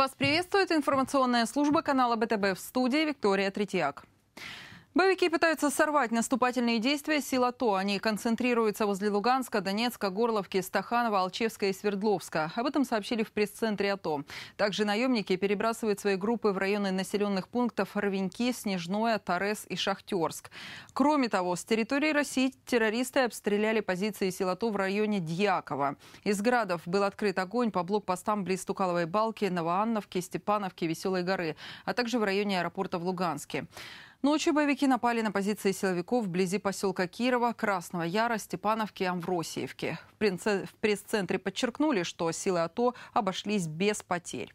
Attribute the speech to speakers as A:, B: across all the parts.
A: Вас приветствует информационная служба канала БТБ в студии Виктория Третьяк. Боевики пытаются сорвать наступательные действия сил АТО. Они концентрируются возле Луганска, Донецка, Горловки, Стаханова, Алчевска и Свердловска. Об этом сообщили в пресс-центре АТО. Также наемники перебрасывают свои группы в районы населенных пунктов Рвеньки, Снежное, Торес и Шахтерск. Кроме того, с территории России террористы обстреляли позиции сил АТО в районе Дьякова. Из градов был открыт огонь по блокпостам близ Тукаловой балки, Новоанновки, Степановки, Веселой горы, а также в районе аэропорта в Луганске. Ночью боевики напали на позиции силовиков вблизи поселка Кирова, Красного Яра, Степановки и Амвросиевки. В пресс-центре подчеркнули, что силы АТО обошлись без потерь.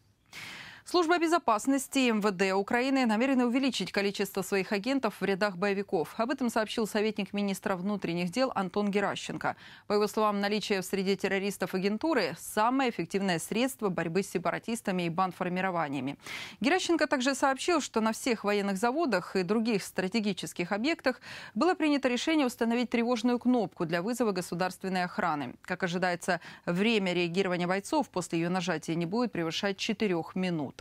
A: Служба безопасности МВД Украины намерена увеличить количество своих агентов в рядах боевиков. Об этом сообщил советник министра внутренних дел Антон Геращенко. По его словам, наличие в среде террористов агентуры – самое эффективное средство борьбы с сепаратистами и банформированиями. Геращенко также сообщил, что на всех военных заводах и других стратегических объектах было принято решение установить тревожную кнопку для вызова государственной охраны. Как ожидается, время реагирования бойцов после ее нажатия не будет превышать 4 минут.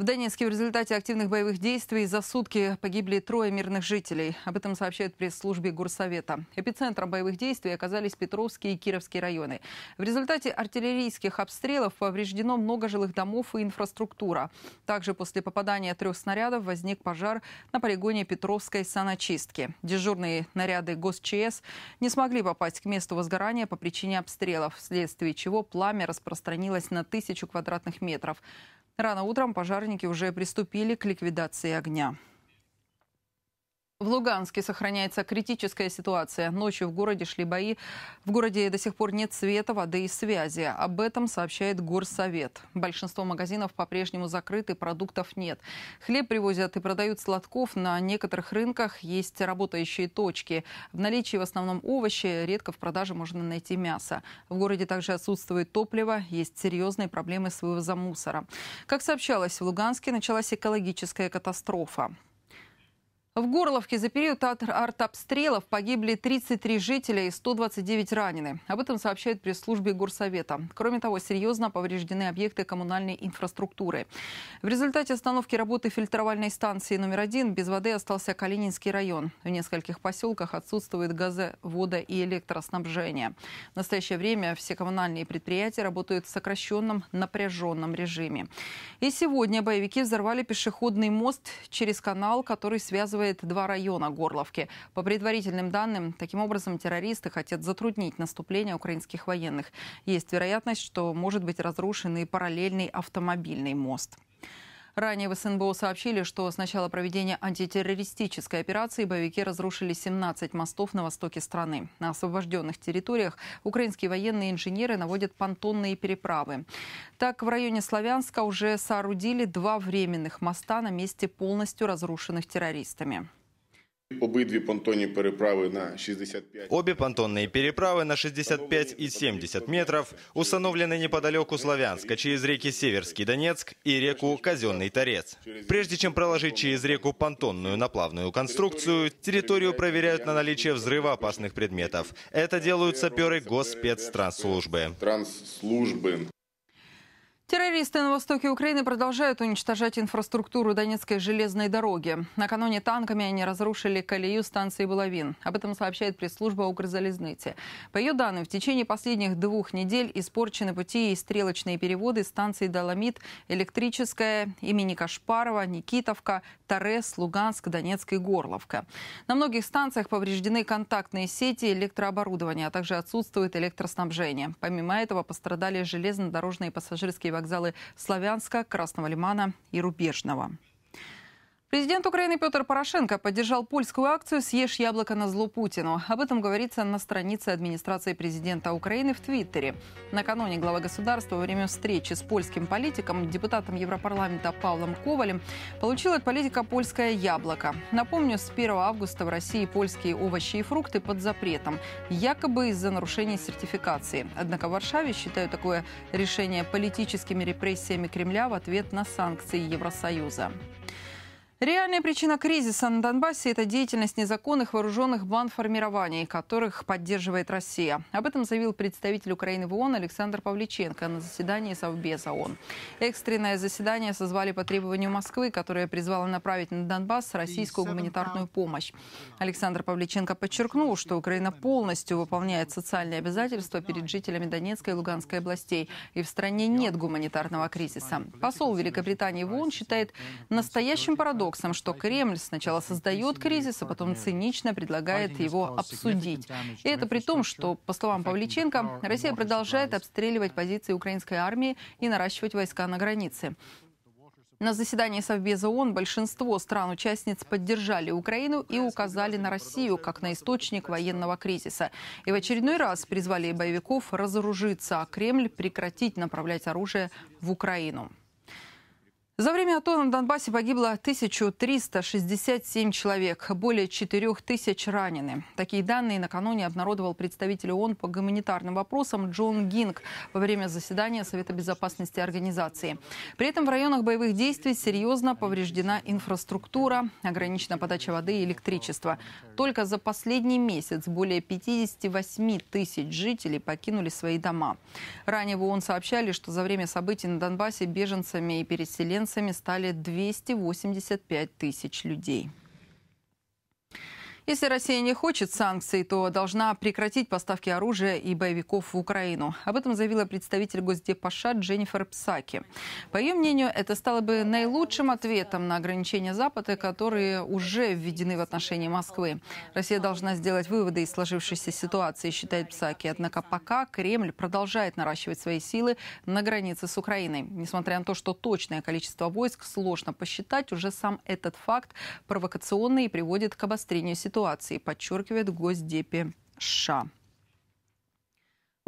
A: В Донецке в результате активных боевых действий за сутки погибли трое мирных жителей. Об этом сообщает пресс-службе Горсовета. Эпицентром боевых действий оказались Петровские и Кировские районы. В результате артиллерийских обстрелов повреждено много жилых домов и инфраструктура. Также после попадания трех снарядов возник пожар на полигоне Петровской саночистки. Дежурные наряды ГосЧС не смогли попасть к месту возгорания по причине обстрелов, вследствие чего пламя распространилось на тысячу квадратных метров. Рано утром пожарники уже приступили к ликвидации огня. В Луганске сохраняется критическая ситуация. Ночью в городе шли бои. В городе до сих пор нет света, воды и связи. Об этом сообщает Горсовет. Большинство магазинов по-прежнему закрыты, продуктов нет. Хлеб привозят и продают сладков. На некоторых рынках есть работающие точки. В наличии в основном овощи, редко в продаже можно найти мясо. В городе также отсутствует топливо, есть серьезные проблемы с вывозом мусора. Как сообщалось, в Луганске началась экологическая катастрофа. В Горловке за период от артобстрелов погибли 33 жителя и 129 ранены. Об этом сообщает пресс-службе Горсовета. Кроме того, серьезно повреждены объекты коммунальной инфраструктуры. В результате остановки работы фильтровальной станции номер один без воды остался Калининский район. В нескольких поселках отсутствует вода и электроснабжение. В настоящее время все коммунальные предприятия работают в сокращенном напряженном режиме. И сегодня боевики взорвали пешеходный мост через канал, который связывает связывает два района Горловки. По предварительным данным, таким образом террористы хотят затруднить наступление украинских военных. Есть вероятность, что может быть разрушен и параллельный автомобильный мост. Ранее в СНБО сообщили, что с начала проведения антитеррористической операции боевики разрушили 17 мостов на востоке страны. На освобожденных территориях украинские военные инженеры наводят понтонные переправы. Так, в районе Славянска уже соорудили два временных моста на месте полностью разрушенных террористами. Обидві понтонні переправи на 65... Обе понтонные переправы на 65 и 70 метров установлены неподалеку Славянска через реки Северский Донецк и реку Казенный Торец. Прежде чем проложить через реку понтонную наплавную конструкцию, территорию проверяют на наличие взрывоопасных предметов. Это делают саперы госспецтранслужбы. Трансслужбы. Террористы на востоке Украины продолжают уничтожать инфраструктуру Донецкой железной дороги. Накануне танками они разрушили колею станции Булавин. Об этом сообщает пресс-служба Укрзалезныти. По ее данным, в течение последних двух недель испорчены пути и стрелочные переводы станций Доломит, Электрическая, имени Кашпарова, Никитовка, Торес, Луганск, Донецк и Горловка. На многих станциях повреждены контактные сети, электрооборудование, а также отсутствует электроснабжение. Помимо этого пострадали железнодорожные и пассажирские вагоны вокзалы Славянска, Красного Лимана и Рубежного. Президент Украины Петр Порошенко поддержал польскую акцию «Съешь яблоко на зло Путину». Об этом говорится на странице администрации президента Украины в Твиттере. Накануне глава государства во время встречи с польским политиком, депутатом Европарламента Павлом Ковалем, получил от политика польское яблоко. Напомню, с 1 августа в России польские овощи и фрукты под запретом, якобы из-за нарушений сертификации. Однако в Варшаве считают такое решение политическими репрессиями Кремля в ответ на санкции Евросоюза. Реальная причина кризиса на Донбассе – это деятельность незаконных вооруженных бандформирований, которых поддерживает Россия. Об этом заявил представитель Украины в ООН Александр Павличенко на заседании Совбеза ООН. Экстренное заседание созвали по требованию Москвы, которая призвала направить на Донбасс российскую гуманитарную помощь. Александр Павличенко подчеркнул, что Украина полностью выполняет социальные обязательства перед жителями Донецкой и Луганской областей, и в стране нет гуманитарного кризиса. Посол Великобритании в ООН считает настоящим парадоксом, парадоксом, что Кремль сначала создает кризис, а потом цинично предлагает его обсудить. И это при том, что, по словам Павличенко, Россия продолжает обстреливать позиции украинской армии и наращивать войска на границе. На заседании Совбеза ООН большинство стран-участниц поддержали Украину и указали на Россию как на источник военного кризиса. И в очередной раз призвали боевиков разоружиться, а Кремль прекратить направлять оружие в Украину. За время АТО на Донбассе погибло 1367 человек, более 4000 ранены. Такие данные накануне обнародовал представитель ООН по гуманитарным вопросам Джон Гинг во время заседания Совета Безопасности Организации. При этом в районах боевых действий серьезно повреждена инфраструктура, ограничена подача воды и электричества. Только за последний месяц более 58 тысяч жителей покинули свои дома. Ранее в ООН сообщали, что за время событий на Донбассе беженцами и переселенцами беженцами стали 285 тысяч людей. Если Россия не хочет санкций, то должна прекратить поставки оружия и боевиков в Украину. Об этом заявила представитель Госдепа США Дженнифер Псаки. По ее мнению, это стало бы наилучшим ответом на ограничения Запада, которые уже введены в отношении Москвы. Россия должна сделать выводы из сложившейся ситуации, считает Псаки. Однако пока Кремль продолжает наращивать свои силы на границе с Украиной. Несмотря на то, что точное количество войск сложно посчитать, уже сам этот факт провокационный и приводит к обострению ситуации ситуации, подчеркивает в Госдепе США.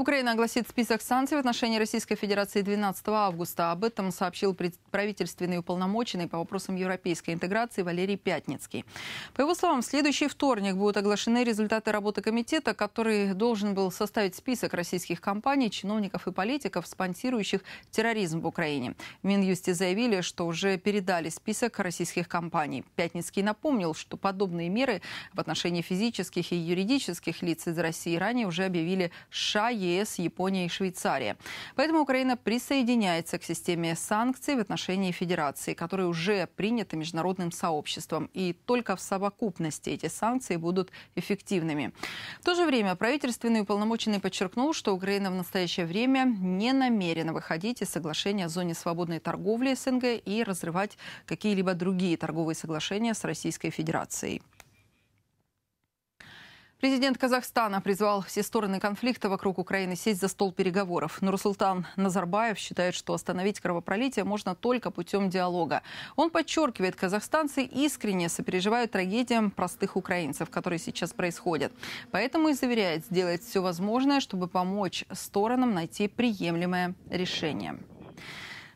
A: Украина огласит список санкций в отношении Российской Федерации 12 августа. Об этом сообщил правительственный уполномоченный по вопросам европейской интеграции Валерий Пятницкий. По его словам, в следующий вторник будут оглашены результаты работы комитета, который должен был составить список российских компаний, чиновников и политиков, спонсирующих терроризм в Украине. В Минюсте заявили, что уже передали список российских компаний. Пятницкий напомнил, что подобные меры в отношении физических и юридических лиц из России ранее уже объявили США, ЕС, Япония и Швейцария. Поэтому Украина присоединяется к системе санкций в отношении Федерации, которые уже приняты международным сообществом. И только в совокупности эти санкции будут эффективными. В то же время правительственный уполномоченный подчеркнул, что Украина в настоящее время не намерена выходить из соглашения о зоне свободной торговли СНГ и разрывать какие-либо другие торговые соглашения с Российской Федерацией. Президент Казахстана призвал все стороны конфликта вокруг Украины сесть за стол переговоров. Нурсултан Назарбаев считает, что остановить кровопролитие можно только путем диалога. Он подчеркивает, казахстанцы искренне сопереживают трагедиям простых украинцев, которые сейчас происходят. Поэтому и заверяет, сделать все возможное, чтобы помочь сторонам найти приемлемое решение.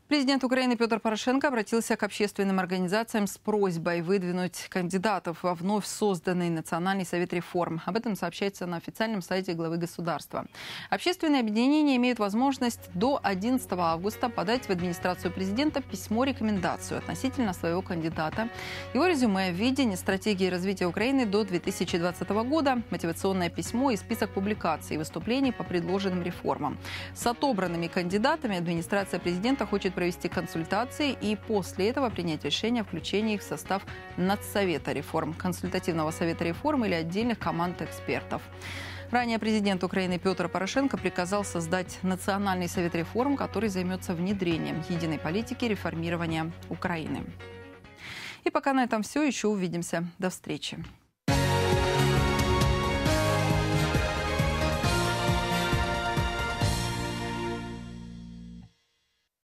A: Президент Украины Петр Порошенко обратился к общественным организациям с просьбой выдвинуть кандидатов во вновь созданный Национальный совет реформ. Об этом сообщается на официальном сайте главы государства. Общественные объединения имеют возможность до 11 августа подать в администрацию президента письмо-рекомендацию относительно своего кандидата, его резюме, видение стратегии развития Украины до 2020 года, мотивационное письмо и список публикаций и выступлений по предложенным реформам. С отобранными кандидатами администрация президента хочет провести консультации и после этого принять решение о включении их в состав Надсовета реформ, консультативного совета реформ или отдельных команд экспертов. Ранее президент Украины Петр Порошенко приказал создать Национальный совет реформ, который займется внедрением единой политики реформирования Украины. И пока на этом все. Еще увидимся. До встречи.